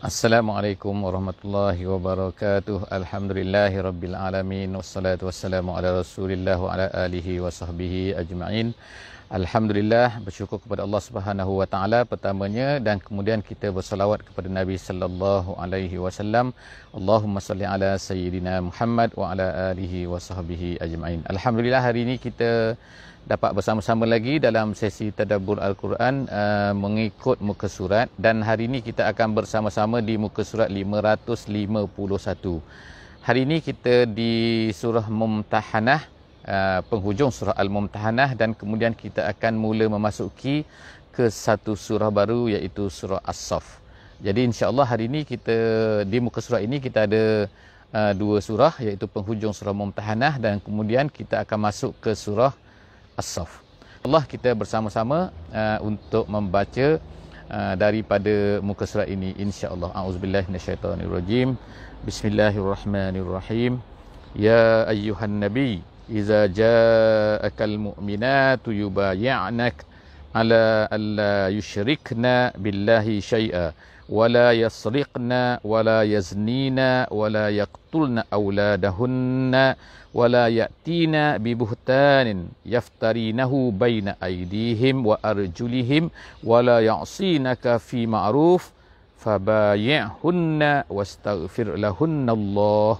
Assalamualaikum warahmatullahi wabarakatuh. Alhamdulillahi rabbil alamin wassalatu wassalamu ala rasulillah wa ala alihi wa sahbihi ajma'in. Alhamdulillah bersyukur kepada Allah Subhanahu wa taala pertamanya dan kemudian kita berselawat kepada Nabi sallallahu alaihi wasallam. Allahumma salli ala sayyidina Muhammad wa ala alihi wa sahbihi ajma'in. Alhamdulillah hari ini kita dapat bersama-sama lagi dalam sesi tadabbur al-Quran uh, mengikut muka surat dan hari ini kita akan bersama-sama di muka surat 551. Hari ini kita di surah Mumtahanah uh, penghujung surah Al-Mumtahanah dan kemudian kita akan mula memasuki ke satu surah baru iaitu surah As-Saff. Jadi insya-Allah hari ini kita di muka surat ini kita ada uh, dua surah iaitu penghujung surah Mumtahanah dan kemudian kita akan masuk ke surah As-Saff. Allah kita bersama-sama uh, untuk membaca uh, daripada muka surat ini insya-Allah. Auzubillahi minasyaitonirrajim. Bismillahirrahmanirrahim. Ya ayyuhan nabi iza ja'akal mu'minatu yubayyi'nak ala alla yushrikna billahi syai'a ولا يسرقن ولا يزنين ولا يقتلن أولادهن ولا يأتين ببهتان يفترينه بين أيديهم وأرجلهم ولا يعصينك في معروف فبايعهن واستغفر لهن الله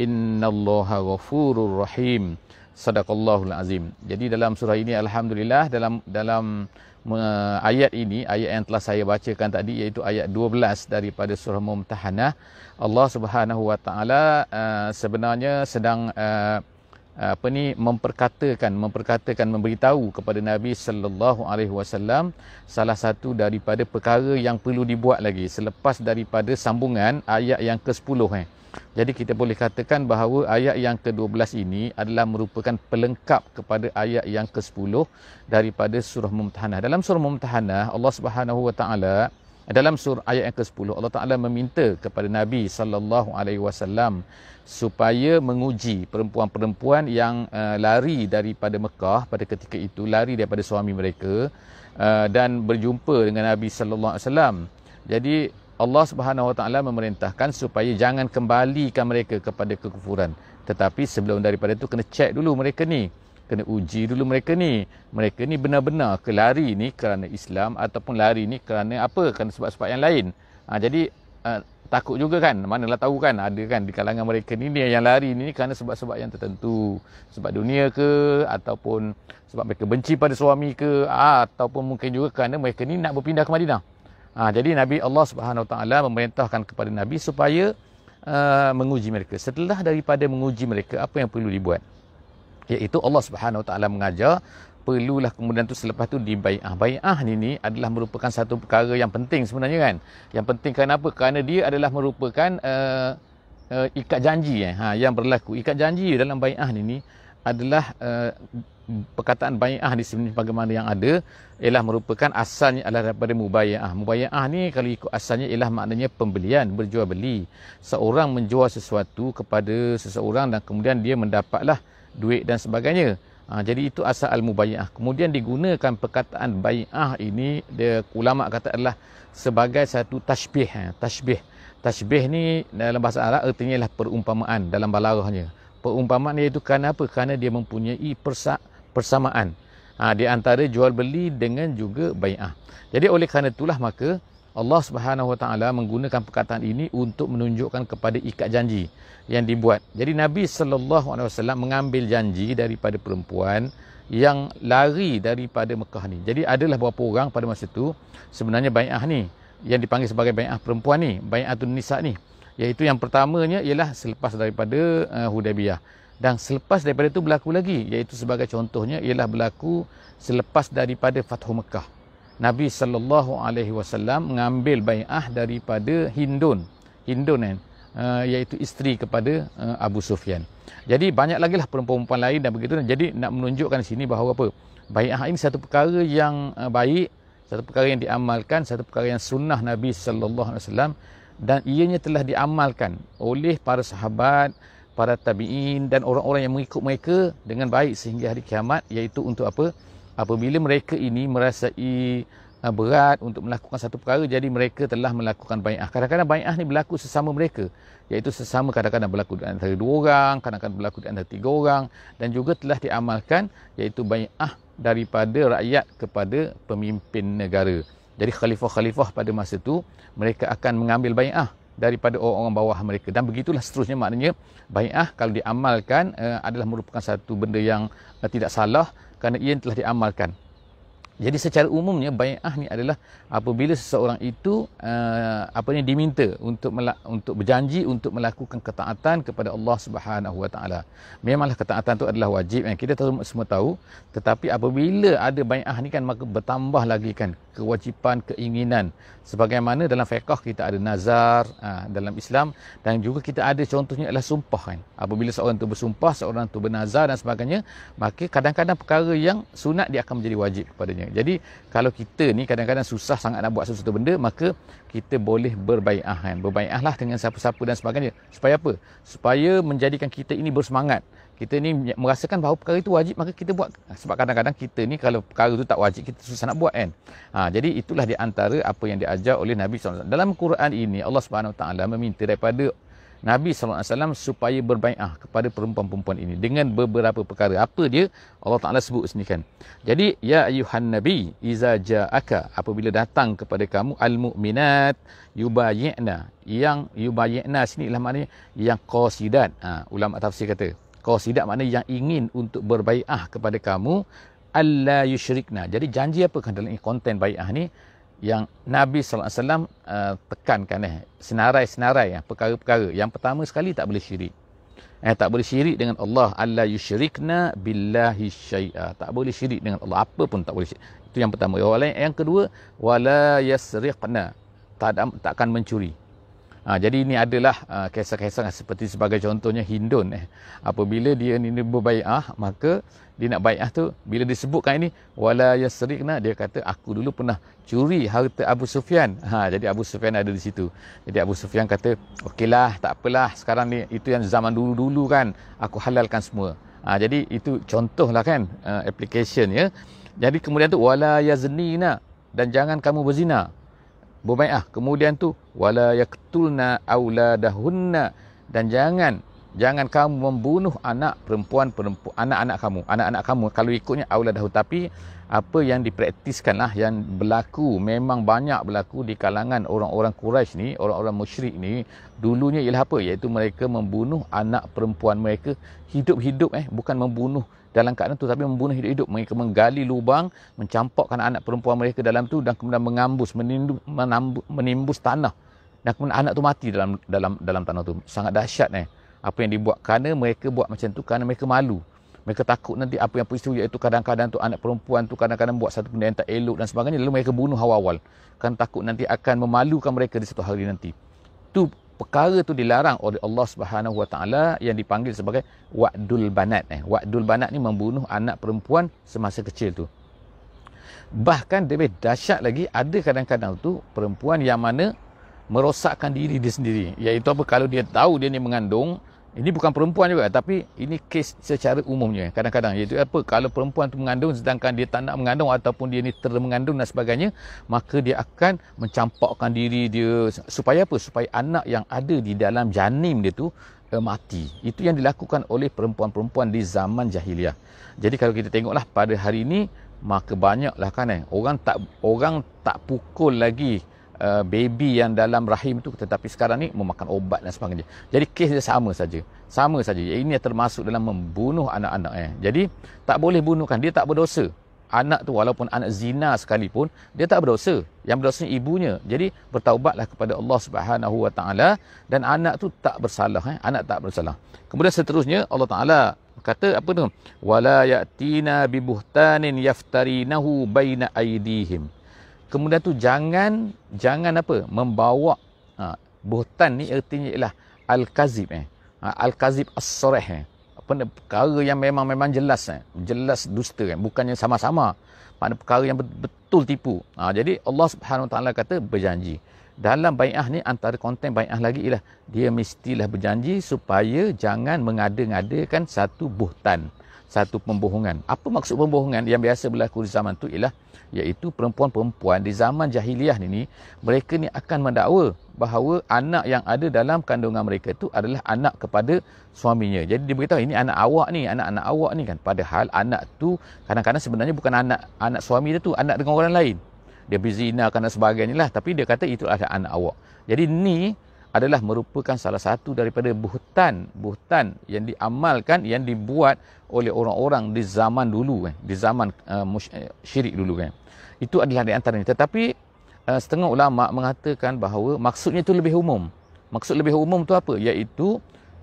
إن الله غفور رحيم صدق الله العظيم jadi dalam surah ini alhamdulillah dalam dalam uh, ayat ini ayat yang telah saya bacakan tadi iaitu ayat 12 daripada surah Mumtahanah Allah Subhanahu wa taala uh, sebenarnya sedang uh, apa ni memperkatakan memperkatakan memberitahu kepada Nabi sallallahu alaihi wasallam salah satu daripada perkara yang perlu dibuat lagi selepas daripada sambungan ayat yang ke-10 eh jadi kita boleh katakan bahawa ayat yang ke-12 ini adalah merupakan pelengkap kepada ayat yang ke-10 daripada surah Mumtahanah. Dalam surah Mumtahanah, Allah Subhanahu Wa Taala dalam surah ayat yang ke-10 Allah Taala meminta kepada Nabi sallallahu alaihi wasallam supaya menguji perempuan-perempuan yang uh, lari daripada Mekah pada ketika itu lari daripada suami mereka uh, dan berjumpa dengan Nabi sallallahu alaihi wasallam. Jadi Allah Subhanahu Wa Taala memerintahkan supaya jangan kembalikan mereka kepada kekufuran. Tetapi sebelum daripada itu kena cek dulu mereka ni. Kena uji dulu mereka ni. Mereka ni benar-benar ke lari ni kerana Islam ataupun lari ni kerana apa? Kerana sebab-sebab yang lain. Ha, jadi uh, takut juga kan? Manalah tahu kan? Ada kan di kalangan mereka ni, ni yang lari ni kerana sebab-sebab yang tertentu. Sebab dunia ke? Ataupun sebab mereka benci pada suami ke? Ha, ataupun mungkin juga kerana mereka ni nak berpindah ke Madinah. Ha, jadi Nabi Allah Subhanahu Wa Taala memerintahkan kepada Nabi supaya uh, menguji mereka. Setelah daripada menguji mereka, apa yang perlu dibuat? Iaitu Allah Subhanahu Wa Taala mengajar perlulah kemudian tu selepas tu dibai'ah. Bai'ah ni ni adalah merupakan satu perkara yang penting sebenarnya kan. Yang penting kenapa? Kerana dia adalah merupakan uh, uh, ikat janji eh. ha, yang berlaku. Ikat janji dalam bai'ah ni ni adalah uh, perkataan bayi'ah di sini bagaimana yang ada ialah merupakan asalnya adalah daripada mubayi'ah. Mubayi'ah ni kalau ikut asalnya ialah maknanya pembelian, berjual beli. Seorang menjual sesuatu kepada seseorang dan kemudian dia mendapatlah duit dan sebagainya. Ha, jadi itu asal al-mubayi'ah. Kemudian digunakan perkataan bayi'ah ini, dia ulama kata adalah sebagai satu tashbih. Ha, tashbih. Tashbih ni dalam bahasa Arab artinya ialah perumpamaan dalam balarahnya perumpamaan iaitu kenapa? Kerana dia mempunyai persa persamaan ha, di antara jual beli dengan juga bai'ah. Jadi oleh kerana itulah maka Allah Subhanahu Wa Taala menggunakan perkataan ini untuk menunjukkan kepada ikat janji yang dibuat. Jadi Nabi Sallallahu Alaihi Wasallam mengambil janji daripada perempuan yang lari daripada Mekah ni. Jadi adalah beberapa orang pada masa itu sebenarnya bai'ah ni yang dipanggil sebagai bai'ah perempuan ni, bai'ah tun nisa ni iaitu yang pertamanya ialah selepas daripada uh, Hudaybiyah dan selepas daripada itu berlaku lagi iaitu sebagai contohnya ialah berlaku selepas daripada Fathu Mekah Nabi saw alaihi wasallam mengambil bai'ah daripada Hindun Hindun kan uh, iaitu isteri kepada uh, Abu Sufyan jadi banyak lagi lah perempuan-perempuan lain dan begitu jadi nak menunjukkan di sini bahawa apa bai'ah ini satu perkara yang uh, baik satu perkara yang diamalkan satu perkara yang sunnah Nabi saw dan ianya telah diamalkan oleh para sahabat, para tabi'in dan orang-orang yang mengikut mereka dengan baik sehingga hari kiamat iaitu untuk apa? Apabila mereka ini merasai ah, berat untuk melakukan satu perkara jadi mereka telah melakukan bai'ah. Kadang-kadang bai'ah ni berlaku sesama mereka iaitu sesama kadang-kadang berlaku di antara dua orang, kadang-kadang berlaku di antara tiga orang dan juga telah diamalkan iaitu bai'ah daripada rakyat kepada pemimpin negara. Jadi khalifah-khalifah pada masa itu mereka akan mengambil bayah daripada orang-orang bawah mereka dan begitulah seterusnya maknanya bayah kalau diamalkan eh, adalah merupakan satu benda yang eh, tidak salah kerana ia telah diamalkan. Jadi secara umumnya bayah ni adalah apabila seseorang itu eh, apa ni diminta untuk untuk berjanji untuk melakukan ketaatan kepada Allah Subhanahu Wa Taala. Memanglah ketaatan itu adalah wajib yang kita semua tahu tetapi apabila ada bayah ni kan maka bertambah lagi kan kewajipan, keinginan. Sebagaimana dalam fiqah kita ada nazar uh, dalam Islam dan juga kita ada contohnya adalah sumpah kan. Apabila seorang itu bersumpah, seorang itu bernazar dan sebagainya, maka kadang-kadang perkara yang sunat dia akan menjadi wajib kepada dia. Jadi kalau kita ni kadang-kadang susah sangat nak buat sesuatu benda, maka kita boleh berbaikah kan. Berbaiahlah dengan siapa-siapa dan sebagainya. Supaya apa? Supaya menjadikan kita ini bersemangat kita ni merasakan bahawa perkara itu wajib maka kita buat ha, sebab kadang-kadang kita ni kalau perkara itu tak wajib kita susah nak buat kan ha, jadi itulah di antara apa yang diajar oleh Nabi SAW dalam Quran ini Allah Subhanahu Taala meminta daripada Nabi SAW supaya berbaikah kepada perempuan-perempuan ini dengan beberapa perkara apa dia Allah Taala sebut sini kan jadi ya ayuhan nabi iza ja'aka apabila datang kepada kamu al mukminat yubayyana yang yubayyana sini ialah maknanya yang qasidat ha, ulama tafsir kata kalau tidak makna yang ingin untuk berbaikah kepada kamu Allah yusyrikna. Jadi janji apa kan dalam konten baikah ni yang Nabi SAW alaihi wasallam eh, tekankan eh senarai-senarai ya perkara-perkara. Yang pertama sekali tak boleh syirik. Eh tak boleh syirik dengan Allah. Allah yusyrikna billahi syai'a. Tak boleh syirik dengan Allah apa pun tak boleh. Itu yang pertama. Yang, yang kedua wala yasriqna. Tak takkan mencuri. Ha, jadi ini adalah uh, kisah-kisah seperti sebagai contohnya Hindun. Eh. Apabila dia ni berbaikah, maka dia nak baikah tu. Bila disebutkan ini, wala yasrikna, dia kata aku dulu pernah curi harta Abu Sufyan. Ha, jadi Abu Sufyan ada di situ. Jadi Abu Sufyan kata, okeylah, tak apalah. Sekarang ni itu yang zaman dulu-dulu kan. Aku halalkan semua. Ha, jadi itu contohlah kan uh, application ya. Jadi kemudian tu wala yaznina dan jangan kamu berzina. Bumai'ah. Kemudian tu wala yaqtulna auladahunna dan jangan jangan kamu membunuh anak perempuan, perempuan anak-anak kamu. Anak-anak kamu kalau ikutnya auladahu tapi apa yang dipraktiskan lah yang berlaku memang banyak berlaku di kalangan orang-orang Quraisy ni, orang-orang musyrik ni dulunya ialah apa? iaitu mereka membunuh anak perempuan mereka hidup-hidup eh bukan membunuh dalam keadaan tu tapi membunuh hidup-hidup mereka menggali lubang mencampakkan anak perempuan mereka dalam tu dan kemudian mengambus menimbus, menambu, menimbus tanah dan kemudian anak tu mati dalam dalam dalam tanah tu sangat dahsyat eh apa yang dibuat kerana mereka buat macam tu kerana mereka malu mereka takut nanti apa yang peristiwa iaitu kadang-kadang tu anak perempuan tu kadang-kadang buat satu benda yang tak elok dan sebagainya lalu mereka bunuh awal-awal kan takut nanti akan memalukan mereka di satu hari nanti tu perkara tu dilarang oleh Allah Subhanahu Wa Taala yang dipanggil sebagai wadul banat eh. Wadul banat ni membunuh anak perempuan semasa kecil tu. Bahkan lebih dahsyat lagi ada kadang-kadang tu perempuan yang mana merosakkan diri dia sendiri. Iaitu apa kalau dia tahu dia ni mengandung, ini bukan perempuan juga tapi ini kes secara umumnya kadang-kadang iaitu apa kalau perempuan tu mengandung sedangkan dia tak nak mengandung ataupun dia ni mengandung dan sebagainya maka dia akan mencampakkan diri dia supaya apa supaya anak yang ada di dalam janin dia tu uh, mati itu yang dilakukan oleh perempuan-perempuan di zaman jahiliah jadi kalau kita tengoklah pada hari ini maka banyaklah kan eh? orang tak orang tak pukul lagi Uh, baby yang dalam rahim tu tetapi sekarang ni memakan obat dan sebagainya. Jadi kes dia sama saja. Sama saja. Ini termasuk dalam membunuh anak-anak eh. Jadi tak boleh bunuhkan. Dia tak berdosa. Anak tu walaupun anak zina sekalipun dia tak berdosa. Yang berdosa ibunya. Jadi bertaubatlah kepada Allah Subhanahu Wa Taala dan anak tu tak bersalah eh. Anak tak bersalah. Kemudian seterusnya Allah Taala kata apa tu? Wala ya'tina bi buhtanin yaftarinahu baina aydihim kemudian tu jangan jangan apa membawa ha, buhtan ni ertinya ialah al-kazib eh ha, al-kazib as-sarih eh Pena, perkara yang memang memang jelas eh jelas dusta kan eh? bukannya sama-sama pada perkara yang betul tipu ha, jadi Allah Subhanahu Wa Taala kata berjanji dalam bai'ah ni antara konten bai'ah lagi ialah dia mestilah berjanji supaya jangan mengada-ngadakan satu buhtan satu pembohongan. Apa maksud pembohongan yang biasa berlaku di zaman tu ialah iaitu perempuan-perempuan di zaman jahiliah ni mereka ni akan mendakwa bahawa anak yang ada dalam kandungan mereka tu adalah anak kepada suaminya. Jadi dia beritahu ini anak awak ni, anak-anak awak ni kan. Padahal anak tu kadang-kadang sebenarnya bukan anak anak suami dia tu, anak dengan orang lain. Dia berzina kan sebagainya lah. Tapi dia kata itu adalah anak awak. Jadi ni adalah merupakan salah satu daripada buhtan buhtan yang diamalkan yang dibuat oleh orang-orang di zaman dulu kan di zaman uh, syirik dulu kan itu adalah di antaranya tetapi uh, setengah ulama mengatakan bahawa maksudnya itu lebih umum maksud lebih umum tu apa iaitu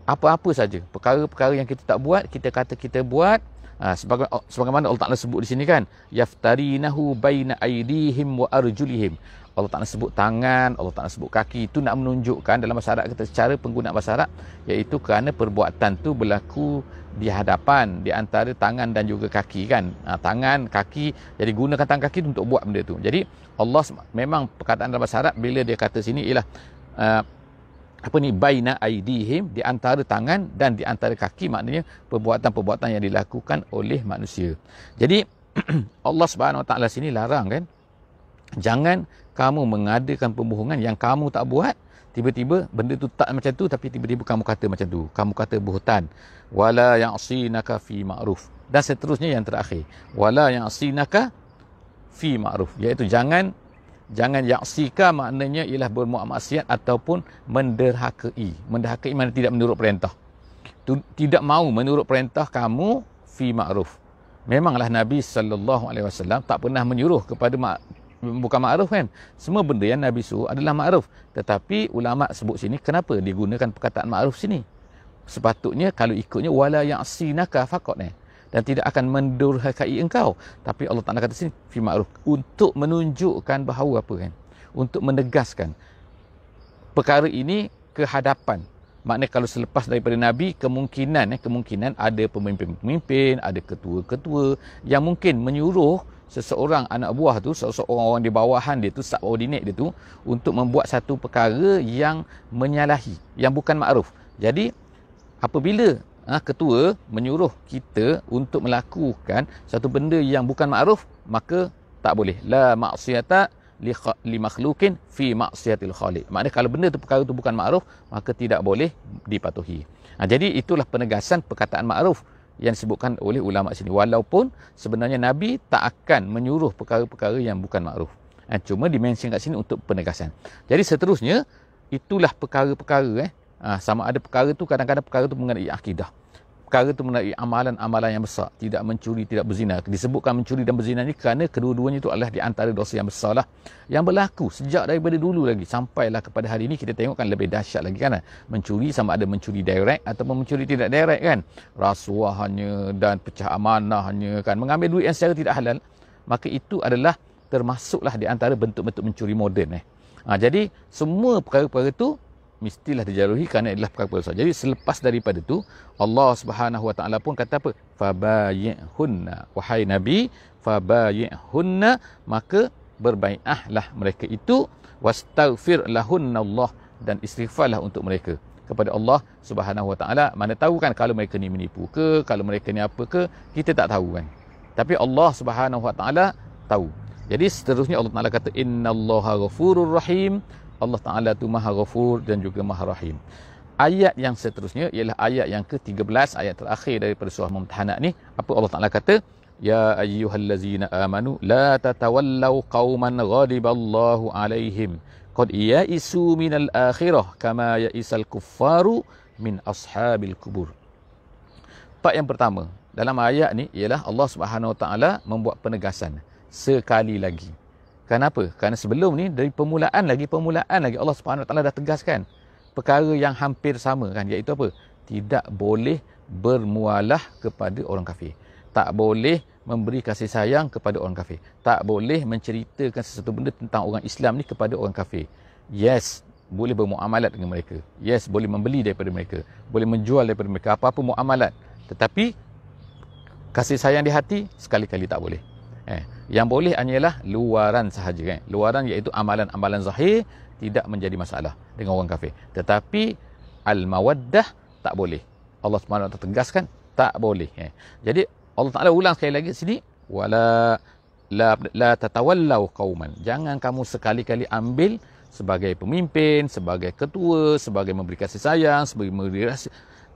apa-apa saja perkara-perkara yang kita tak buat kita kata kita buat Ha, ah, sebagai, oh, sebagaimana Allah Ta'ala sebut di sini kan yaftarinahu baina aidihim wa arjulihim Allah Ta'ala sebut tangan, Allah Ta'ala sebut kaki. Itu nak menunjukkan dalam bahasa Arab kita secara pengguna bahasa Arab iaitu kerana perbuatan tu berlaku di hadapan di antara tangan dan juga kaki kan. Ha, tangan, kaki. Jadi gunakan tangan kaki untuk buat benda tu. Jadi Allah memang perkataan dalam bahasa Arab bila dia kata sini ialah uh, apa ni baina aidihim di antara tangan dan di antara kaki maknanya perbuatan-perbuatan yang dilakukan oleh manusia. Jadi Allah Subhanahu Wa Taala sini larang kan jangan kamu mengadakan pembohongan yang kamu tak buat tiba-tiba benda tu tak macam tu tapi tiba-tiba kamu kata macam tu kamu kata buhutan wala ya'sinaka fi ma'ruf dan seterusnya yang terakhir wala ya'sinaka fi ma'ruf iaitu jangan jangan ya'sika maknanya ialah bermuat maksiat ataupun menderhakai menderhakai mana tidak menurut perintah tidak mau menurut perintah kamu fi ma'ruf memanglah nabi sallallahu alaihi wasallam tak pernah menyuruh kepada bukan ma'ruf kan? Semua benda yang Nabi suruh adalah ma'ruf. Tetapi ulama' sebut sini kenapa digunakan perkataan ma'ruf sini? Sepatutnya kalau ikutnya wala ya'sinaka faqat ni dan tidak akan mendurhakai engkau. Tapi Allah Taala kata sini fi ma'ruf untuk menunjukkan bahawa apa kan? Untuk menegaskan perkara ini kehadapan Maknanya kalau selepas daripada Nabi, kemungkinan eh, kemungkinan ada pemimpin-pemimpin, ada ketua-ketua yang mungkin menyuruh seseorang anak buah tu seseorang orang di bawahan dia tu subordinate dia tu untuk membuat satu perkara yang menyalahi yang bukan makruf jadi apabila ha, ketua menyuruh kita untuk melakukan satu benda yang bukan makruf maka tak boleh la maksiata li, li makhlukin fi maksiatil khaliq maknanya kalau benda tu perkara tu bukan makruf maka tidak boleh dipatuhi ha, jadi itulah penegasan perkataan makruf yang disebutkan oleh ulama sini walaupun sebenarnya nabi tak akan menyuruh perkara-perkara yang bukan makruf eh, cuma dimention kat sini untuk penegasan jadi seterusnya itulah perkara-perkara eh ah, sama ada perkara tu kadang-kadang perkara tu mengenai akidah perkara itu mengenai amalan-amalan yang besar. Tidak mencuri, tidak berzina. Disebutkan mencuri dan berzina ini kerana kedua-duanya itu adalah di antara dosa yang besar lah. Yang berlaku sejak daripada dulu lagi sampailah kepada hari ini kita tengok tengokkan lebih dahsyat lagi kan. Mencuri sama ada mencuri direct ataupun mencuri tidak direct kan. Rasuahnya dan pecah amanahnya kan. Mengambil duit yang secara tidak halal. Maka itu adalah termasuklah di antara bentuk-bentuk mencuri moden eh. Ha, jadi semua perkara-perkara itu mestilah dijauhi kerana adalah perkara dosa. Jadi selepas daripada itu Allah Subhanahu Wa Taala pun kata apa? Fabayyihunna wahai Nabi, fabayyihunna maka berbaiahlah mereka itu wastaghfir lahunna Allah dan istighfarlah untuk mereka kepada Allah Subhanahu Wa Taala. Mana tahu kan kalau mereka ni menipu ke, kalau mereka ni apa ke, kita tak tahu kan. Tapi Allah Subhanahu Wa Taala tahu. Jadi seterusnya Allah Taala kata innallaha ghafurur rahim Allah Ta'ala tu maha ghafur dan juga maha rahim. Ayat yang seterusnya ialah ayat yang ke-13, ayat terakhir daripada surah Mumtahanat ni. Apa Allah Ta'ala kata? Ya ayyuhallazina amanu la tatawallaw qauman ghadiballahu alaihim. Qad yaisu minal akhirah kama yaisal kuffaru min ashabil kubur. Pak yang pertama dalam ayat ni ialah Allah Subhanahu Wa Ta'ala membuat penegasan sekali lagi. Kenapa? Kerana sebelum ni dari permulaan lagi permulaan lagi Allah Subhanahu Wa Taala dah tegaskan perkara yang hampir sama kan iaitu apa? Tidak boleh bermualah kepada orang kafir. Tak boleh memberi kasih sayang kepada orang kafir. Tak boleh menceritakan sesuatu benda tentang orang Islam ni kepada orang kafir. Yes, boleh bermuamalat dengan mereka. Yes, boleh membeli daripada mereka. Boleh menjual daripada mereka. Apa-apa muamalat. Tetapi, kasih sayang di hati, sekali-kali tak boleh. Eh, yang boleh hanyalah luaran sahaja. Eh. Luaran iaitu amalan-amalan zahir tidak menjadi masalah dengan orang kafir. Tetapi al-mawaddah tak boleh. Allah SWT tegaskan tak boleh. Eh. Jadi Allah Taala ulang sekali lagi sini wala la la tatawallau qauman. Jangan kamu sekali-kali ambil sebagai pemimpin, sebagai ketua, sebagai memberi kasih sayang, sebagai memberi rahsia.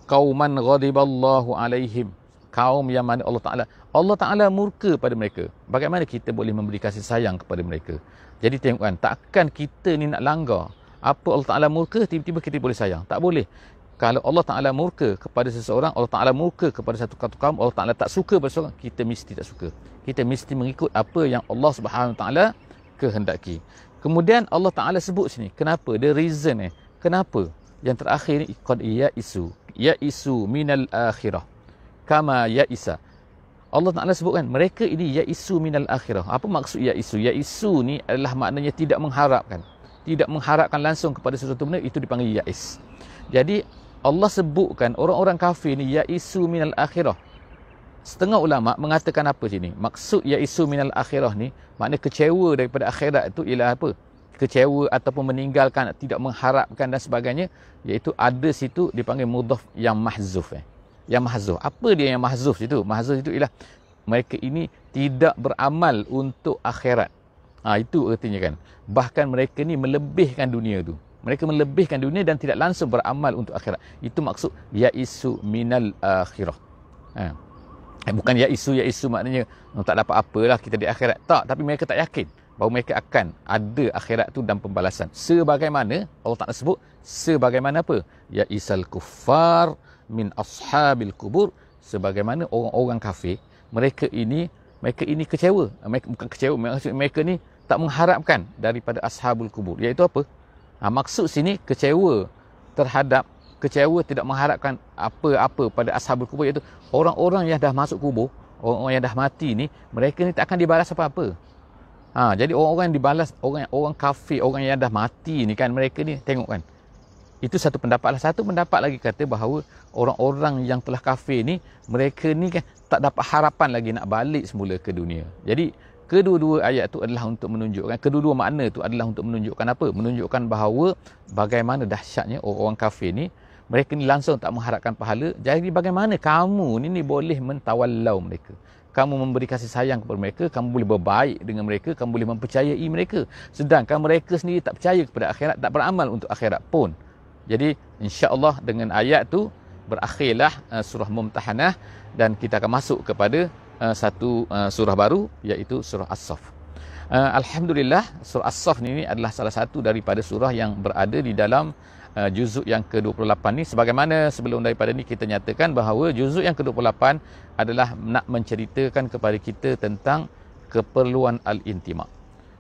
Qauman ghadiballahu alaihim kaum yang mana Allah Ta'ala Allah Ta'ala murka pada mereka bagaimana kita boleh memberi kasih sayang kepada mereka jadi tengokkan takkan kita ni nak langgar apa Allah Ta'ala murka tiba-tiba kita boleh sayang tak boleh kalau Allah Ta'ala murka kepada seseorang Allah Ta'ala murka kepada satu kaum Allah Ta'ala tak suka pada seseorang kita mesti tak suka kita mesti mengikut apa yang Allah Subhanahu Ta'ala kehendaki kemudian Allah Ta'ala sebut sini kenapa the reason eh kenapa yang terakhir ni qad ya isu ya isu minal akhirah kama Isa, Allah Ta'ala sebutkan, mereka ini ya isu minal akhirah. Apa maksud ya isu? Ya isu ni adalah maknanya tidak mengharapkan. Tidak mengharapkan langsung kepada sesuatu benda, itu dipanggil ya is. Jadi, Allah sebutkan orang-orang kafir ni ya isu minal akhirah. Setengah ulama mengatakan apa sini? Maksud ya isu minal akhirah ni, makna kecewa daripada akhirat itu ialah apa? kecewa ataupun meninggalkan tidak mengharapkan dan sebagainya iaitu ada situ dipanggil mudhaf yang mahzuf eh yang mahzuf. Apa dia yang mahzuf itu? Mahzuf itu ialah mereka ini tidak beramal untuk akhirat. Ha, itu artinya kan. Bahkan mereka ni melebihkan dunia tu. Mereka melebihkan dunia dan tidak langsung beramal untuk akhirat. Itu maksud ya isu minal akhirah. Ha. Eh, bukan ya isu maknanya oh, tak dapat apalah kita di akhirat. Tak, tapi mereka tak yakin bahawa mereka akan ada akhirat tu dan pembalasan. Sebagaimana, Allah tak sebut, sebagaimana apa? Ya isal kufar, min ashabil kubur sebagaimana orang-orang kafir mereka ini mereka ini kecewa mereka bukan kecewa maksud mereka ni tak mengharapkan daripada ashabul kubur iaitu apa ha, maksud sini kecewa terhadap kecewa tidak mengharapkan apa-apa pada ashabul kubur iaitu orang-orang yang dah masuk kubur orang-orang yang dah mati ni mereka ni tak akan dibalas apa-apa ha, jadi orang-orang yang dibalas orang-orang kafir orang yang dah mati ni kan mereka ni tengok kan itu satu pendapat lah. Satu pendapat lagi kata bahawa orang-orang yang telah kafir ni, mereka ni kan tak dapat harapan lagi nak balik semula ke dunia. Jadi, kedua-dua ayat tu adalah untuk menunjukkan, kedua-dua makna tu adalah untuk menunjukkan apa? Menunjukkan bahawa bagaimana dahsyatnya orang kafir ni, mereka ni langsung tak mengharapkan pahala. Jadi, bagaimana kamu ni, ni boleh mentawallau mereka? kamu memberi kasih sayang kepada mereka, kamu boleh berbaik dengan mereka, kamu boleh mempercayai mereka. Sedangkan mereka sendiri tak percaya kepada akhirat, tak beramal untuk akhirat pun. Jadi insya-Allah dengan ayat tu berakhirlah uh, surah Mumtahanah dan kita akan masuk kepada uh, satu uh, surah baru iaitu surah As-Saff. Uh, Alhamdulillah surah As-Saff ni, ni adalah salah satu daripada surah yang berada di dalam uh, juzuk yang ke-28 ni sebagaimana sebelum daripada ni kita nyatakan bahawa juzuk yang ke-28 adalah nak menceritakan kepada kita tentang keperluan al-intima.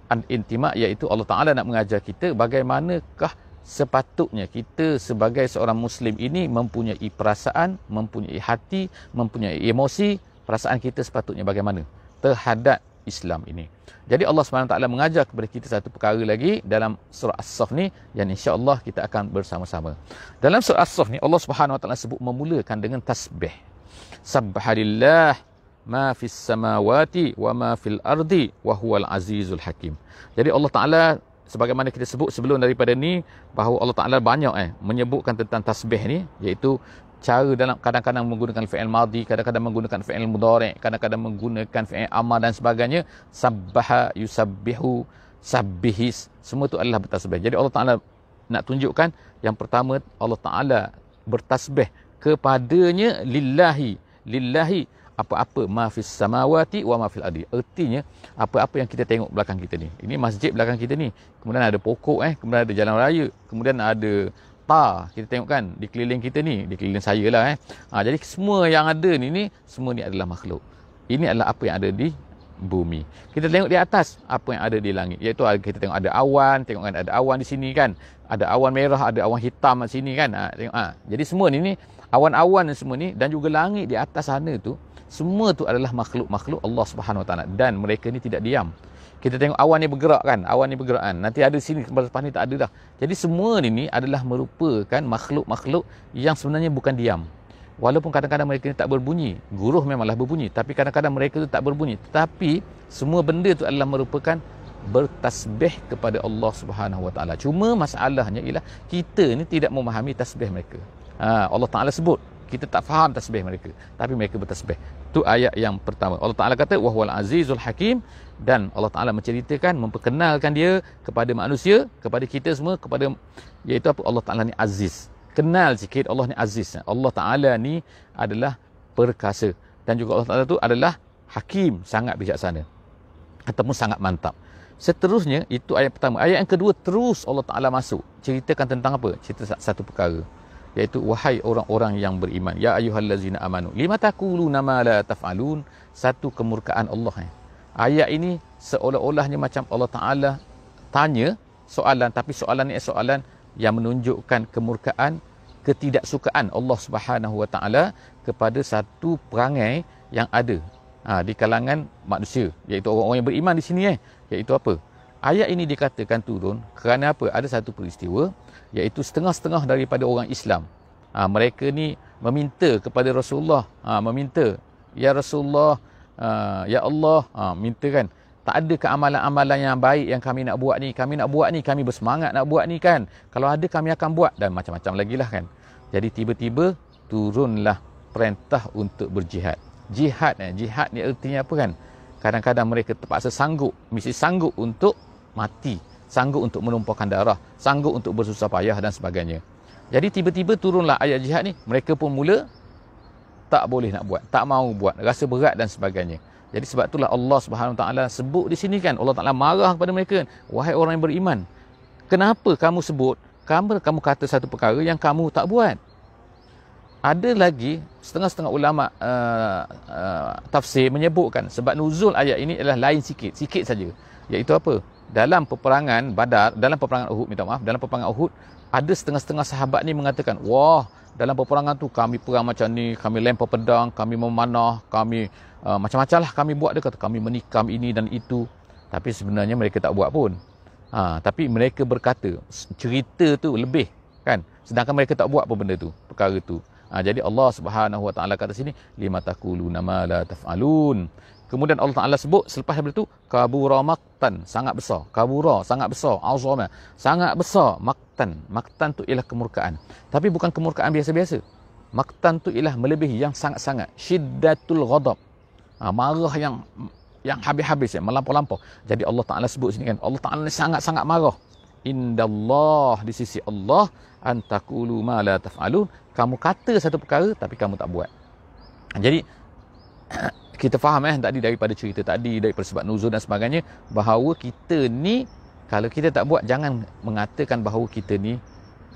Al-intima iaitu Allah Taala nak mengajar kita bagaimanakah sepatutnya kita sebagai seorang muslim ini mempunyai perasaan, mempunyai hati, mempunyai emosi, perasaan kita sepatutnya bagaimana terhadap Islam ini. Jadi Allah SWT mengajar kepada kita satu perkara lagi dalam surah as sof ni yang insya-Allah kita akan bersama-sama. Dalam surah as sof ni Allah SWT sebut memulakan dengan tasbih. Subhanallah ma fis samawati wa ma fil ardi wa huwal azizul hakim. Jadi Allah Taala sebagaimana kita sebut sebelum daripada ni bahawa Allah Taala banyak eh menyebutkan tentang tasbih ni iaitu cara dalam kadang-kadang menggunakan fi'il madhi, kadang-kadang menggunakan fi'il mudhari', kadang-kadang menggunakan fi'il amar dan sebagainya, sabbaha yusabbihu sabbihis. Semua itu adalah bertasbih. Jadi Allah Taala nak tunjukkan yang pertama Allah Taala bertasbih kepadanya lillahi lillahi apa-apa ma fis samawati wa ma fil ardi. Ertinya apa-apa yang kita tengok belakang kita ni. Ini masjid belakang kita ni. Kemudian ada pokok eh, kemudian ada jalan raya, kemudian ada ta kita tengok kan di keliling kita ni, di keliling saya lah eh. Ha, jadi semua yang ada ni ni semua ni adalah makhluk. Ini adalah apa yang ada di bumi. Kita tengok di atas apa yang ada di langit. Iaitu kita tengok ada awan, tengok kan ada awan di sini kan. Ada awan merah, ada awan hitam di sini kan. Ha, tengok, ha. Jadi semua ni ni awan-awan semua ni dan juga langit di atas sana tu semua tu adalah makhluk-makhluk Allah Subhanahu Wa dan mereka ni tidak diam. Kita tengok awan ni bergerak kan, awan ni bergerak kan. Nanti ada sini lepas ni tak ada dah. Jadi semua ni ni adalah merupakan makhluk-makhluk yang sebenarnya bukan diam. Walaupun kadang-kadang mereka ni tak berbunyi, guruh memanglah berbunyi tapi kadang-kadang mereka tu tak berbunyi. Tetapi semua benda tu adalah merupakan bertasbih kepada Allah Subhanahu Wa Cuma masalahnya ialah kita ni tidak memahami tasbih mereka. Ha, Allah Taala sebut kita tak faham tasbih mereka tapi mereka bertasbih Tu ayat yang pertama Allah Taala kata wahwal azizul hakim dan Allah Taala menceritakan memperkenalkan dia kepada manusia kepada kita semua kepada iaitu apa Allah Taala ni aziz kenal sikit Allah ni aziz Allah Taala ni adalah perkasa dan juga Allah Taala tu adalah hakim sangat bijaksana ataupun sangat mantap seterusnya itu ayat pertama ayat yang kedua terus Allah Taala masuk ceritakan tentang apa cerita satu perkara iaitu wahai orang-orang yang beriman ya ayyuhallazina amanu lima taquluna ma la taf'alun satu kemurkaan Allah ni eh. ayat ini seolah-olahnya macam Allah Taala tanya soalan tapi soalan ni soalan yang menunjukkan kemurkaan ketidaksukaan Allah Subhanahu Wa Taala kepada satu perangai yang ada ha, di kalangan manusia iaitu orang-orang yang beriman di sini eh iaitu apa ayat ini dikatakan turun kerana apa ada satu peristiwa iaitu setengah-setengah daripada orang Islam. Ha, mereka ni meminta kepada Rasulullah, ha, meminta ya Rasulullah, ha, ya Allah, ha, minta kan. Tak ada keamalan-amalan yang baik yang kami nak buat ni. Kami nak buat ni, kami bersemangat nak buat ni kan. Kalau ada kami akan buat dan macam-macam lagi lah kan. Jadi tiba-tiba turunlah perintah untuk berjihad. Jihad eh, jihad ni artinya apa kan? Kadang-kadang mereka terpaksa sanggup, mesti sanggup untuk mati sanggup untuk menumpahkan darah, sanggup untuk bersusah payah dan sebagainya. Jadi tiba-tiba turunlah ayat jihad ni, mereka pun mula tak boleh nak buat, tak mau buat, rasa berat dan sebagainya. Jadi sebab itulah Allah Subhanahu Taala sebut di sini kan, Allah Taala marah kepada mereka, wahai orang yang beriman. Kenapa kamu sebut, kamu kamu kata satu perkara yang kamu tak buat? Ada lagi setengah-setengah ulama uh, uh, tafsir menyebutkan sebab nuzul ayat ini adalah lain sikit, sikit saja. Yaitu apa? dalam peperangan Badar, dalam peperangan Uhud, minta maaf, dalam peperangan Uhud, ada setengah-setengah sahabat ni mengatakan, wah, dalam peperangan tu kami perang macam ni, kami lempar pedang, kami memanah, kami uh, macam-macam lah kami buat dekat kami menikam ini dan itu. Tapi sebenarnya mereka tak buat pun. Ha, tapi mereka berkata cerita tu lebih kan sedangkan mereka tak buat apa benda tu perkara tu ha, jadi Allah Subhanahu Wa Taala kata sini lima taqulu nama la taf'alun Kemudian Allah Taala sebut selepas daripada itu kabura maktan sangat besar. Kabura sangat besar. Azama sangat besar. Maktan. Maktan tu ialah kemurkaan. Tapi bukan kemurkaan biasa-biasa. Maktan tu ialah melebihi yang sangat-sangat. Syiddatul ghadab. Ha, marah yang yang habis-habis ya, melampau-lampau. Jadi Allah Taala sebut sini kan, Allah Taala sangat-sangat marah. Indallah di sisi Allah antakulu ma la tafalun. Kamu kata satu perkara tapi kamu tak buat. Jadi kita faham eh tadi daripada cerita tadi daripada sebab nuzul dan sebagainya bahawa kita ni kalau kita tak buat jangan mengatakan bahawa kita ni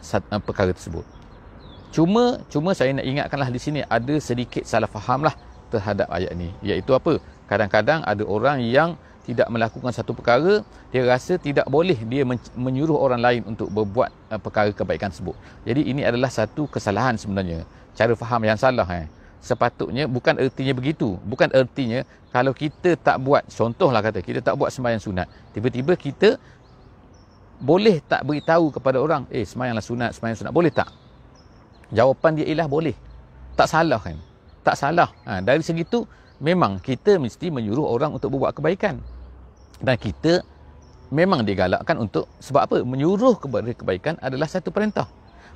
eh, perkara tersebut cuma cuma saya nak ingatkanlah di sini ada sedikit salah faham lah terhadap ayat ni iaitu apa kadang-kadang ada orang yang tidak melakukan satu perkara dia rasa tidak boleh dia menyuruh orang lain untuk berbuat eh, perkara kebaikan tersebut jadi ini adalah satu kesalahan sebenarnya cara faham yang salah eh sepatutnya bukan ertinya begitu. Bukan ertinya kalau kita tak buat, contohlah kata, kita tak buat sembahyang sunat. Tiba-tiba kita boleh tak beritahu kepada orang, eh sembahyanglah sunat, sembahyang sunat. Boleh tak? Jawapan dia ialah boleh. Tak salah kan? Tak salah. Ha, dari segitu, memang kita mesti menyuruh orang untuk buat kebaikan. Dan kita memang digalakkan untuk sebab apa? Menyuruh kepada kebaikan adalah satu perintah.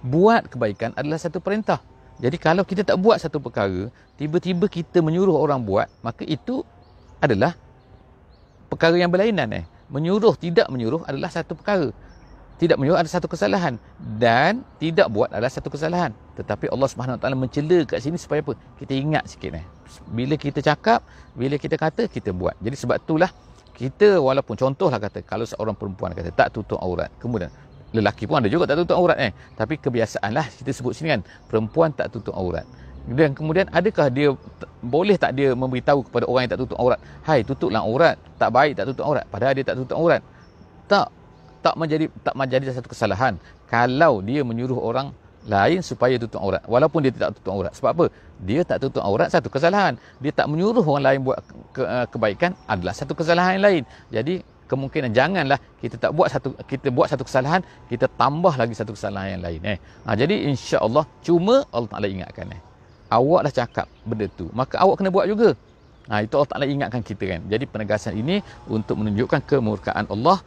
Buat kebaikan adalah satu perintah. Jadi kalau kita tak buat satu perkara, tiba-tiba kita menyuruh orang buat, maka itu adalah perkara yang berlainan eh. Menyuruh tidak menyuruh adalah satu perkara. Tidak menyuruh adalah satu kesalahan dan tidak buat adalah satu kesalahan. Tetapi Allah Subhanahu taala mencela kat sini supaya apa? Kita ingat sikit eh. Bila kita cakap, bila kita kata, kita buat. Jadi sebab itulah kita walaupun contohlah kata kalau seorang perempuan kata tak tutup aurat kemudian lelaki pun ada juga tak tutup aurat eh. Tapi kebiasaanlah kita sebut sini kan, perempuan tak tutup aurat. Dan kemudian adakah dia boleh tak dia memberitahu kepada orang yang tak tutup aurat, "Hai, tutuplah aurat. Tak baik tak tutup aurat." Padahal dia tak tutup aurat. Tak tak menjadi tak menjadi satu kesalahan kalau dia menyuruh orang lain supaya tutup aurat walaupun dia tidak tutup aurat sebab apa dia tak tutup aurat satu kesalahan dia tak menyuruh orang lain buat ke, eh, kebaikan adalah satu kesalahan yang lain jadi kemungkinan janganlah kita tak buat satu kita buat satu kesalahan kita tambah lagi satu kesalahan yang lain eh ha, jadi insyaallah cuma Allah Taala ingatkan eh awak dah cakap benda tu maka awak kena buat juga ha, itu Allah Taala ingatkan kita kan jadi penegasan ini untuk menunjukkan kemurkaan Allah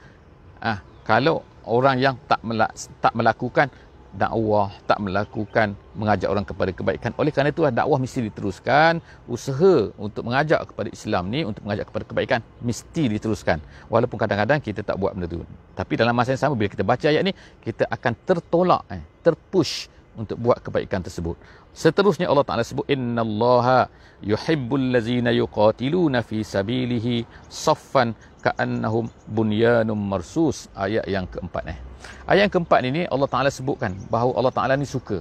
ah ha, kalau orang yang tak melak, tak melakukan dakwah, tak melakukan mengajak orang kepada kebaikan. Oleh kerana itulah dakwah mesti diteruskan. Usaha untuk mengajak kepada Islam ni, untuk mengajak kepada kebaikan, mesti diteruskan. Walaupun kadang-kadang kita tak buat benda tu. Tapi dalam masa yang sama, bila kita baca ayat ni, kita akan tertolak, eh, terpush untuk buat kebaikan tersebut. Seterusnya Allah Taala sebut innallaha yuhibbul ladzina yuqatiluna fi sabilihi saffan ka'annahum bunyanum marsus ayat yang keempat eh. ayat yang keempat ini Allah Ta'ala sebutkan bahawa Allah Ta'ala ni suka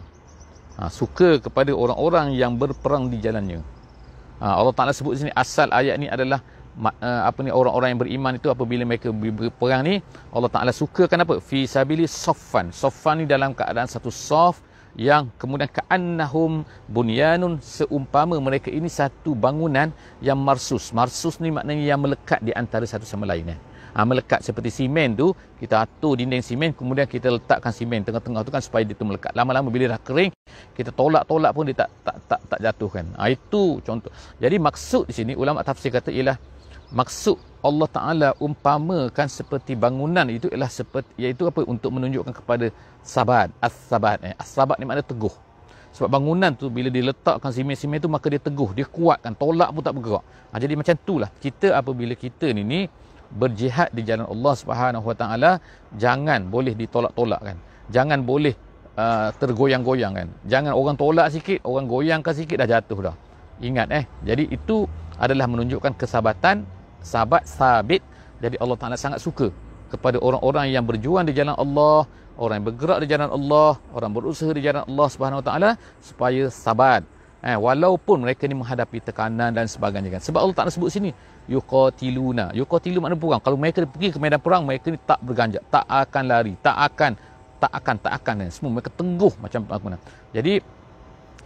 ha, suka kepada orang-orang yang berperang di jalannya ha, Allah Ta'ala sebut sini asal ayat ni adalah eh, apa ni orang-orang yang beriman itu apabila mereka berperang ni Allah Taala sukakan kenapa? fi sabili soffan soffan ni dalam keadaan satu soft yang kemudian ka'annahum bunyanun seumpama mereka ini satu bangunan yang marsus. Marsus ni maknanya yang melekat di antara satu sama lain. Eh. Ha, melekat seperti simen tu, kita atur dinding simen, kemudian kita letakkan simen tengah-tengah tu kan supaya dia tu melekat. Lama-lama bila dah kering, kita tolak-tolak pun dia tak tak tak, tak jatuhkan. Ha, itu contoh. Jadi maksud di sini, ulama tafsir kata ialah maksud Allah Taala umpamakan seperti bangunan itu ialah seperti iaitu apa untuk menunjukkan kepada sabat as-sabat eh as-sabat ni makna teguh sebab bangunan tu bila diletakkan simen-simen tu maka dia teguh dia kuatkan tolak pun tak bergerak ha, jadi macam itulah kita apabila kita ni ni berjihad di jalan Allah Subhanahu Wa Taala jangan boleh ditolak-tolak kan jangan boleh uh, tergoyang-goyang kan jangan orang tolak sikit orang goyangkan sikit dah jatuh dah ingat eh jadi itu adalah menunjukkan kesabatan sahabat sabit jadi Allah Taala sangat suka kepada orang-orang yang berjuang di jalan Allah, orang yang bergerak di jalan Allah, orang berusaha di jalan Allah Subhanahu Wa Taala supaya sabat. Eh, walaupun mereka ni menghadapi tekanan dan sebagainya kan. Sebab Allah Taala sebut sini, yuqatiluna. Yuqatilu makna perang. Kalau mereka pergi ke medan perang, mereka ni tak berganjak, tak akan lari, tak akan tak akan tak akan semua mereka teguh macam apa Jadi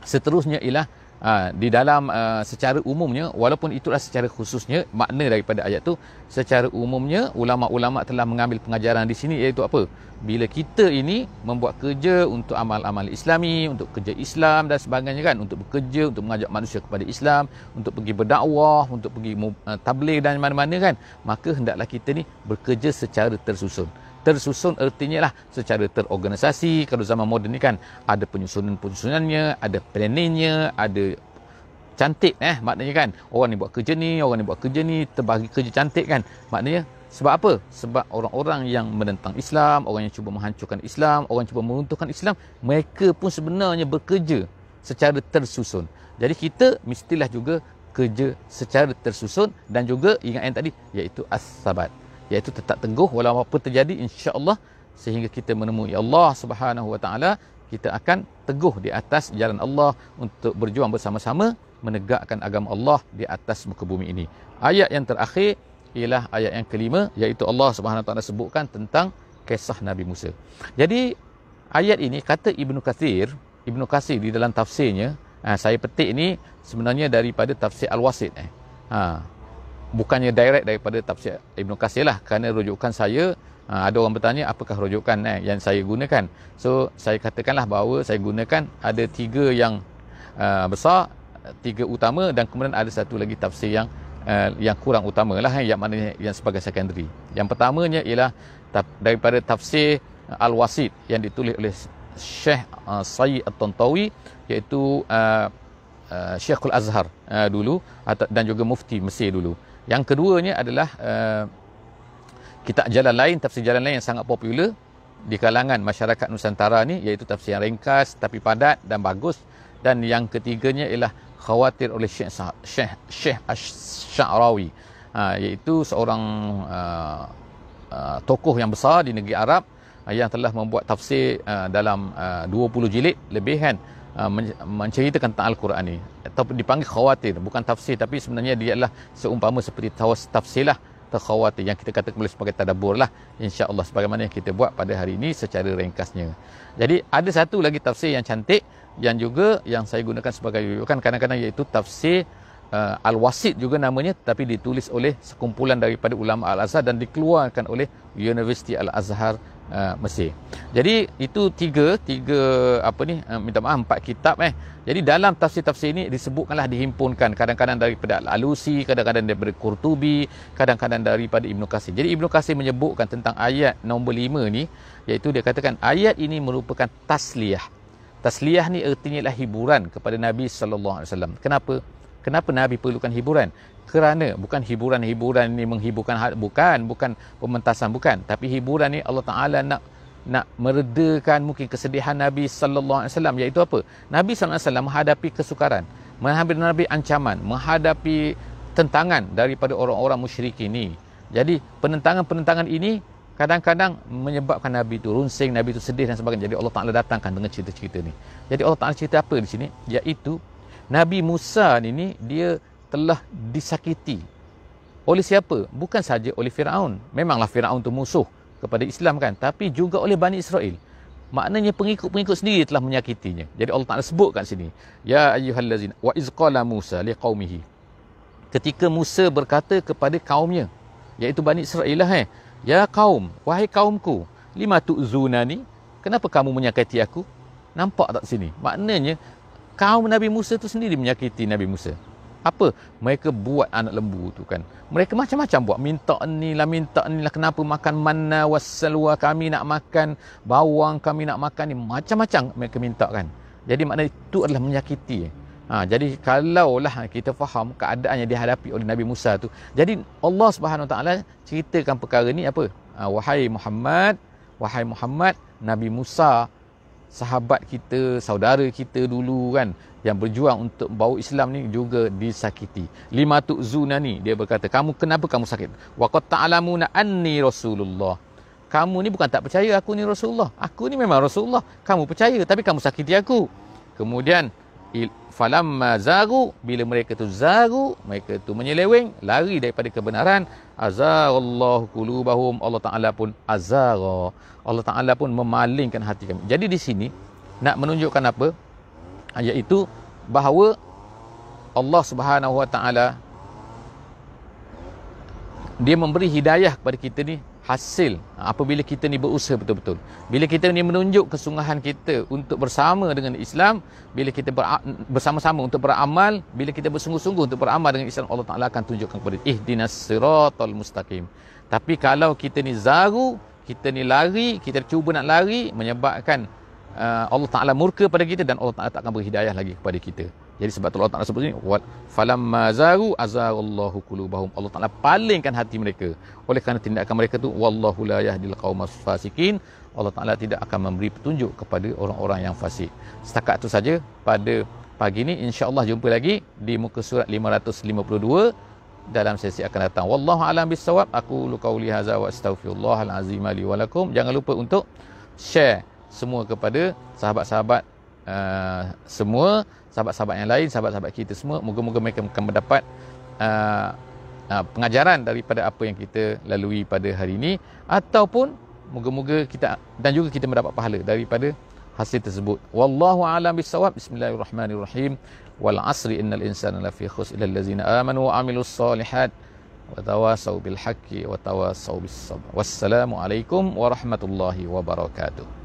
seterusnya ialah Ha, di dalam uh, secara umumnya, walaupun itulah secara khususnya makna daripada ayat tu, secara umumnya ulama-ulama telah mengambil pengajaran di sini iaitu apa? Bila kita ini membuat kerja untuk amal-amal Islami, untuk kerja Islam dan sebagainya kan, untuk bekerja, untuk mengajak manusia kepada Islam, untuk pergi berdakwah, untuk pergi uh, tabligh dan mana-mana kan, maka hendaklah kita ni bekerja secara tersusun tersusun artinya lah secara terorganisasi kalau zaman moden ni kan ada penyusunan-penyusunannya ada planningnya ada cantik eh maknanya kan orang ni buat kerja ni orang ni buat kerja ni terbagi kerja cantik kan maknanya sebab apa? Sebab orang-orang yang menentang Islam, orang yang cuba menghancurkan Islam, orang cuba meruntuhkan Islam, mereka pun sebenarnya bekerja secara tersusun. Jadi kita mestilah juga kerja secara tersusun dan juga ingat yang tadi iaitu as-sabat iaitu tetap teguh walau apa terjadi insya-Allah sehingga kita menemui Allah Subhanahu Wa Taala kita akan teguh di atas jalan Allah untuk berjuang bersama-sama menegakkan agama Allah di atas muka bumi ini. Ayat yang terakhir ialah ayat yang kelima iaitu Allah Subhanahu wa Taala sebutkan tentang kisah Nabi Musa. Jadi ayat ini kata Ibnu Katsir Ibnu Katsir di dalam tafsirnya, ha, saya petik ini sebenarnya daripada tafsir Al-Wasit eh. Ha, bukannya direct daripada tafsir Ibn Qasir lah kerana rujukan saya ha, ada orang bertanya apakah rujukan eh, yang saya gunakan so saya katakanlah bahawa saya gunakan ada tiga yang uh, besar tiga utama dan kemudian ada satu lagi tafsir yang uh, yang kurang utama lah eh, yang mana yang sebagai secondary yang pertamanya ialah taf, daripada tafsir Al-Wasid yang ditulis oleh Syekh uh, Sayyid At-Tantawi iaitu uh, uh, Syekhul Azhar uh, dulu dan juga Mufti Mesir dulu. Yang keduanya adalah uh, kitab jalan lain, tafsir jalan lain yang sangat popular di kalangan masyarakat Nusantara ni iaitu tafsir yang ringkas tapi padat dan bagus dan yang ketiganya ialah khawatir oleh Syekh Syekh Syekh Asy-Sya'rawi. Ha iaitu seorang uh, uh, tokoh yang besar di negeri Arab uh, yang telah membuat tafsir uh, dalam uh, 20 jilid lebih kan uh, Ah, menceritakan tentang Al-Quran ini atau dipanggil khawatir bukan tafsir tapi sebenarnya dia adalah seumpama seperti tawas tafsir lah terkhawatir. yang kita kata boleh sebagai tadabur lah insyaAllah sebagaimana yang kita buat pada hari ini secara ringkasnya jadi ada satu lagi tafsir yang cantik yang juga yang saya gunakan sebagai rujukan kadang-kadang iaitu tafsir uh, Al-Wasid juga namanya tapi ditulis oleh sekumpulan daripada ulama Al-Azhar dan dikeluarkan oleh Universiti Al-Azhar Ah, Mesir. Jadi itu tiga tiga apa ni ah, minta maaf empat kitab eh. Jadi dalam tafsir-tafsir ini disebutkanlah dihimpunkan kadang-kadang daripada Al-Alusi, kadang-kadang daripada Qurtubi, kadang-kadang daripada Ibnu Kasir. Jadi Ibnu Kasir menyebutkan tentang ayat nombor lima ni iaitu dia katakan ayat ini merupakan tasliyah. Tasliyah ni ertinya ialah hiburan kepada Nabi sallallahu alaihi wasallam. Kenapa? Kenapa Nabi perlukan hiburan? kerana bukan hiburan-hiburan ini menghiburkan hati bukan bukan pementasan bukan tapi hiburan ni Allah Taala nak nak meredakan mungkin kesedihan Nabi sallallahu alaihi wasallam iaitu apa Nabi sallallahu alaihi wasallam menghadapi kesukaran menghadapi Nabi ancaman menghadapi tentangan daripada orang-orang musyrik ini jadi penentangan-penentangan ini kadang-kadang menyebabkan Nabi itu runsing Nabi itu sedih dan sebagainya jadi Allah Taala datangkan dengan cerita-cerita ni jadi Allah Taala cerita apa di sini iaitu Nabi Musa ni, ni dia telah disakiti oleh siapa? Bukan saja oleh Firaun. Memanglah Firaun tu musuh kepada Islam kan, tapi juga oleh Bani Israel. Maknanya pengikut-pengikut sendiri telah menyakitinya. Jadi Allah Taala sebut kat sini, ya lazin wa iz Musa liqaumihi. Ketika Musa berkata kepada kaumnya, iaitu Bani Israel lah eh, ya kaum, wahai kaumku, lima ni, kenapa kamu menyakiti aku? Nampak tak sini? Maknanya kaum Nabi Musa tu sendiri menyakiti Nabi Musa apa mereka buat anak lembu tu kan mereka macam-macam buat minta ni lah minta ni lah kenapa makan mana wasalwa lah, kami nak makan bawang kami nak makan ni macam-macam mereka minta kan jadi makna itu adalah menyakiti eh. ha, jadi kalaulah kita faham keadaan yang dihadapi oleh Nabi Musa tu jadi Allah Subhanahu taala ceritakan perkara ni apa ha, wahai Muhammad wahai Muhammad Nabi Musa sahabat kita, saudara kita dulu kan yang berjuang untuk bawa Islam ni juga disakiti. Lima tu zuna ni dia berkata, "Kamu kenapa kamu sakit?" Wa qad ta'lamuna anni Rasulullah. Kamu ni bukan tak percaya aku ni Rasulullah. Aku ni memang Rasulullah. Kamu percaya tapi kamu sakiti aku. Kemudian falamma zagu bila mereka tu zagu mereka tu menyeleweng lari daripada kebenaran azarallahu qulubahum Allah taala pun azara Allah taala pun memalingkan hati kami jadi di sini nak menunjukkan apa iaitu bahawa Allah Subhanahu wa taala dia memberi hidayah kepada kita ni hasil apabila kita ni berusaha betul-betul. Bila kita ni menunjuk kesungguhan kita untuk bersama dengan Islam, bila kita bersama-sama untuk beramal, bila kita bersungguh-sungguh untuk beramal dengan Islam, Allah Taala akan tunjukkan kepada kita ihdinas siratal mustaqim. Tapi kalau kita ni zaru, kita ni lari, kita cuba nak lari menyebabkan Uh, Allah Taala murka pada kita dan Allah Taala tak akan beri hidayah lagi kepada kita. Jadi sebab tu Allah Taala sebut sini wal falam mazaru azarallahu qulubahum. Allah Taala palingkan hati mereka oleh kerana tindakan mereka tu wallahu la yahdil qaumas fasikin. Allah Taala tidak akan memberi petunjuk kepada orang-orang yang fasik. Setakat tu saja pada pagi ni insya-Allah jumpa lagi di muka surat 552 dalam sesi akan datang. Wallahu alam bisawab. Aku lu qauli hadza wa astaghfirullahal azim li Jangan lupa untuk share semua kepada sahabat-sahabat uh, semua, sahabat-sahabat yang lain, sahabat-sahabat kita semua. Moga-moga mereka akan mendapat uh, uh, pengajaran daripada apa yang kita lalui pada hari ini ataupun moga-moga kita dan juga kita mendapat pahala daripada hasil tersebut. Wallahu a'lam bisawab. Bismillahirrahmanirrahim. Wal asri innal insana lafi khusr illal ladzina amanu wa amilus salihat wa tawasaw bil haqqi wa tawasaw bis sabr. Wassalamu alaikum warahmatullahi wabarakatuh.